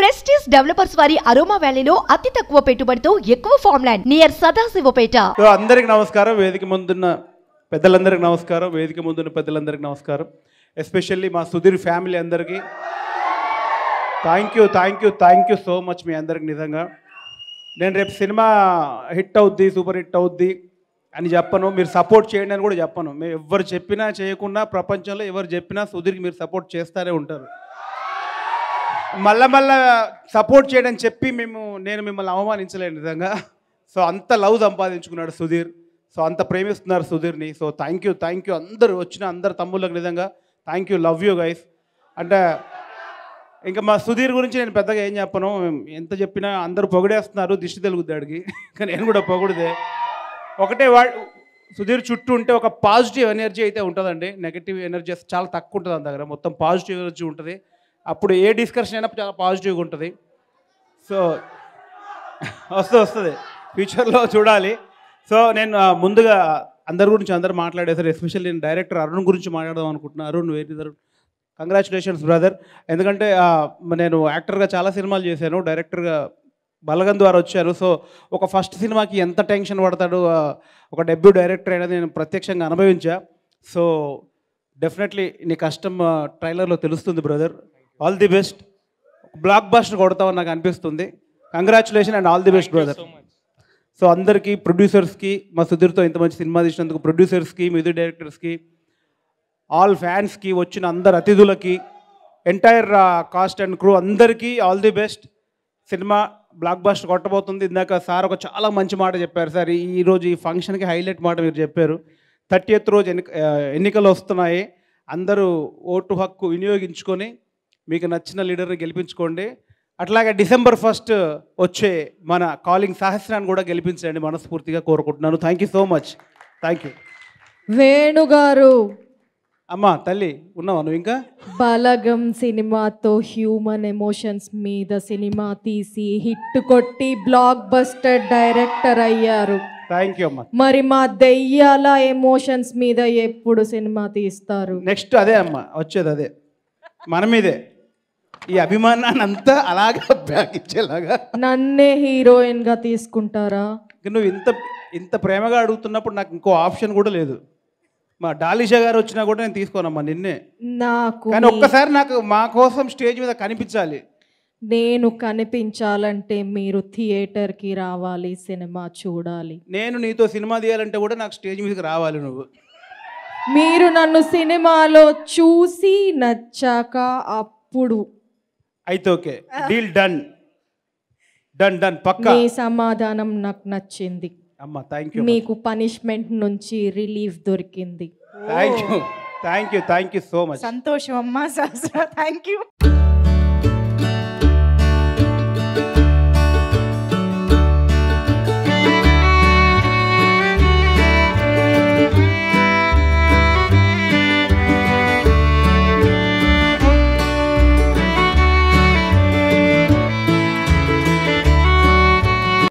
ప్రెస్టీస్ developers వారి aroma వ్యాలీలో అతి తక్కువ పెట్టుబడితో ఎక్కువ ఫామ్ ల్యాండ్ నియర్ సదాశివపేట అందరికి నమస్కారం వేదిక ముందున్న పెద్దలందరికి నమస్కారం వేదిక ముందున్న పెద్దలందరికి నమస్కారం ఎస్పెషల్లీ మా సుధీర్ ఫ్యామిలీ అందరికీ thank you thank you thank you so much మీ అందరికి నిజంగా నేను రేపు సినిమా హిట్ అవుద్ది సూపర్ హిట్ అవుద్ది అని చెప్పను మీరు సపోర్ట్ చేయండి అని కూడా చెప్పను మీరు ఎవరు చెప్పినా చేయకుండా ప్రపంచంలో ఎవరు చెప్పినా సుధీర్కి మీరు సపోర్ట్ చేస్తూనే ఉంటారు మళ్ళ మళ్ళ సపోర్ట్ చేయడం చెప్పి మేము నేను మిమ్మల్ని అవమానించలేని విధంగా సో అంత లవ్ సంపాదించుకున్నాడు సుధీర్ సో అంత ప్రేమిస్తున్నారు సుధీర్ని so thank you thank you అందరు వచ్చిన అందరు తమ్ముళ్ళకి నిజంగా thank you love you guys అంటే ఇంకా మా సుధీర్ గురించి నేను పెద్దగా ఏం చెప్పను ఎంత చెప్పినా అందరు పొగిడేస్తున్నారు దిష్టి తెలుగుద్దాడికి కానీ నేను కూడా పొగిడితే ఒకటే వా సుధీర్ చుట్టూ ఉంటే ఒక పాజిటివ్ ఎనర్జీ అయితే ఉంటుందండి నెగిటివ్ ఎనర్జీ చాలా తక్కువ ఉంటుంది దాని దగ్గర మొత్తం పాజిటివ్ ఎనర్జీ ఉంటుంది అప్పుడు ఏ డిస్కషన్ అయినా చాలా పాజిటివ్గా ఉంటుంది సో వస్తుంది వస్తుంది ఫ్యూచర్లో చూడాలి సో నేను ముందుగా అందరి గురించి అందరూ మాట్లాడేసారు ఎస్పెషల్లీ నేను డైరెక్టర్ అరుణ్ గురించి మాట్లాడదాం అనుకుంటున్నాను అరుణ్ వేరే అరుణ్ కంగ్రాచులేషన్స్ బ్రదర్ ఎందుకంటే నేను యాక్టర్గా చాలా సినిమాలు చేశాను డైరెక్టర్గా బలగం ద్వారా వచ్చారు సో ఒక ఫస్ట్ సినిమాకి ఎంత టెన్షన్ పడతాడు ఒక డెబ్యూ డైరెక్టర్ అనేది నేను ప్రత్యక్షంగా అనుభవించా సో డెఫినెట్లీ నీ కష్టం ట్రైలర్లో తెలుస్తుంది brother all the best blockbuster కొడతామని నాకు అనిపిస్తుంది congratulation and all the best brother so అందరికీ ప్రొడ్యూసర్స్కి మా సుధీర్తో ఇంత మంచి సినిమా తీసినందుకు ప్రొడ్యూసర్స్కి మ్యూజిక్ డైరెక్టర్స్కి ఆల్ ఫ్యాన్స్కి వచ్చిన అందరు అతిథులకి ఎంటైర్ కాస్ట్ అండ్ క్రూ అందరికీ all the best cinema blockbuster కొట్టబోతుంది ఇందాక సార్ ఒక చాలా మంచి మాట చెప్పారు సార్ ఈరోజు ఈ ఫంక్షన్కి హైలైట్ మాట మీరు చెప్పారు థర్టీ ఎయిత్ రోజు uh, ఎన్నికలు వస్తున్నాయి అందరూ ఓటు హక్కు వినియోగించుకొని మీకు నచ్చిన లీడర్ని గెలిపించుకోండి అట్లాగే డిసెంబర్ ఫస్ట్ వచ్చే మన కాలింగ్ సహస్రాన్ని కూడా గెలిపించండి మనస్ఫూర్తిగా కోరుకుంటున్నాను thank you so much thank you వేణుగారు అమ్మా తల్లి ఉన్నావా నువ్వు ఇంకా బలగం సినిమాతో హ్యూమన్ ఎమోషన్స్ మీద సినిమా తీసి హిట్ కొట్టి బ్లాక్ బస్టర్ డైరెక్టర్ అయ్యారు థ్యాంక్ యూ అమ్మా మరి మా దెయ్యాల ఎమోషన్స్ మీద ఎప్పుడు సినిమా తీస్తారు నెక్స్ట్ అదే అమ్మా వచ్చేది అదే మన మీదే ఈ అభిమానాన్ని అంతా అలాగా బ్యాగించేలాగా నన్నే హీరోయిన్ గా తీసుకుంటారా నువ్వు ఇంత ఇంత ప్రేమగా అడుగుతున్నప్పుడు నాకు ఇంకో ఆప్షన్ కూడా లేదు మా డాలిషా గారు వచ్చినా కూడా నేను తీసుకోనమ్మా నిన్నే నాకు కానీ ఒక్కసారి నాకు మా కోసం స్టేజ్ మీద కనిపించాలి నేను కనిపించాలంటే మీరు థియేటర్కి రావాలి సినిమా చూడాలి నేను నీతో సినిమా తీయాలంటే కూడా నాకు స్టేజ్ మీదకి రావాలి నువ్వు మీరు నన్ను సినిమాలో చూసి నచ్చాక అప్పుడు అయితే okay deal done done done పక్క మీ సమాధానం నాకు నచ్చింది అమ్మ థ్యాంక్ యూ మీకు పనిష్మెంట్ నుంచి రిలీఫ్ దొరికింది thank you thank you thank you so much సంతోషం అమ్మా థ్యాంక్ యూ